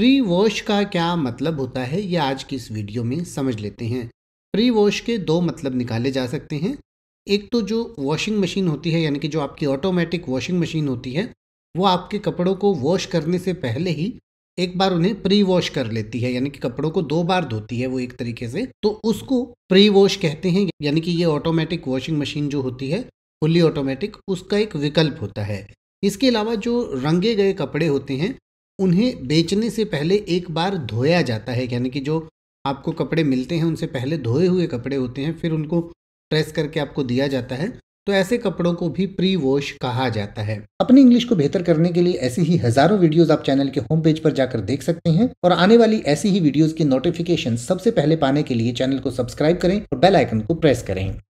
pre wash का क्या मतलब होता है ये आज की इस वीडियो में समझ लेते हैं प्री वॉश के दो मतलब निकाले जा सकते हैं एक तो जो वॉशिंग मशीन होती है यानी कि जो आपकी ऑटोमेटिक वॉशिंग मशीन होती है वो आपके कपड़ों को वॉश करने से पहले ही एक बार उन्हें प्री वॉश कर लेती है यानी कि कपड़ों को दो बार धोती है वो एक तरीके से तो उसको प्री वॉश कहते हैं यानी कि ये ऑटोमेटिक वॉशिंग मशीन जो होती है फुल्ली ऑटोमेटिक उसका एक विकल्प होता है इसके अलावा जो रंगे गए कपड़े होते हैं उन्हें बेचने से पहले एक बार धोया जाता है यानी कि जो आपको कपड़े मिलते हैं उनसे पहले धोए हुए कपड़े होते हैं फिर उनको प्रेस करके आपको दिया जाता है तो ऐसे कपड़ों को भी प्री वॉश कहा जाता है अपनी इंग्लिश को बेहतर करने के लिए ऐसी ही हजारों वीडियोस आप चैनल के होम पेज पर जाकर देख सकते हैं और आने वाली ऐसी ही वीडियोस की नोटिफिकेशन सबसे पहले पाने के लिए चैनल को सब्सक्राइब करें और बेल आइकन को प्रेस करें